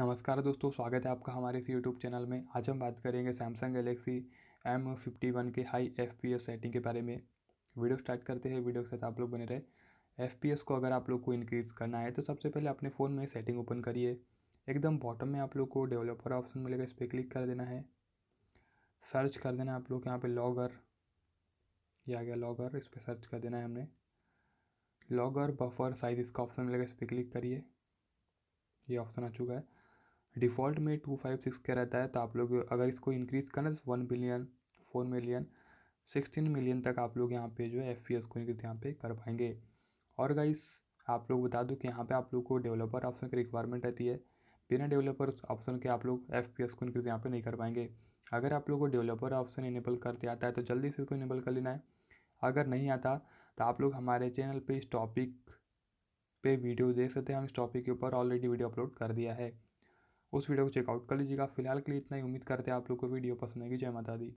नमस्कार दोस्तों स्वागत है आपका हमारे इस यूट्यूब चैनल में आज हम बात करेंगे Samsung Galaxy M fifty one के high F P S setting के बारे में वीडियो स्टार्ट करते हैं वीडियो के साथ आप लोग बने रहे एफ पी एस को अगर आप लोग को इंक्रीज़ करना है तो सबसे पहले अपने फ़ोन में सेटिंग ओपन करिए एकदम बॉटम में आप लोग को डेवलपर ऑप्शन मिलेगा इस पर क्लिक कर देना है सर्च कर देना आप लोग यहाँ पर लॉगर या आ गया लॉगर इस पर सर्च कर देना है हमने लॉगर बफर साइज इसका ऑप्शन मिलेगा इस पर क्लिक करिए ये ऑप्शन आ चुका है डिफ़ॉल्ट में टू फाइव सिक्स का रहता है तो आप लोग अगर इसको इंक्रीज़ करना तो one billion four million sixteen million तक आप लोग यहाँ पे जो है एफ e को इंक्रीज यहाँ पे कर पाएंगे और गाइस आप लोग बता दूँ कि यहाँ पे आप लोग को डेवलपर ऑप्शन की रिक्वायरमेंट रहती है बिना डेवलपर ऑप्शन के आप लोग एफ को इंक्रीज यहाँ पर नहीं कर पाएंगे अगर आप लोग को डेवलपर ऑप्शन इनेबल करते आता है तो जल्दी से इसको इनेबल कर लेना है अगर नहीं आता तो आप लोग हमारे चैनल पर इस टॉपिक पे वीडियो देख सकते हैं हम इस टॉपिक के ऊपर ऑलरेडी वीडियो अपलोड कर दिया है उस वीडियो को चेकआउट कर लीजिएगा फिलहाल के लिए इतना ही उम्मीद करते हैं आप लोग को वीडियो पसंद आएगी जय माता दी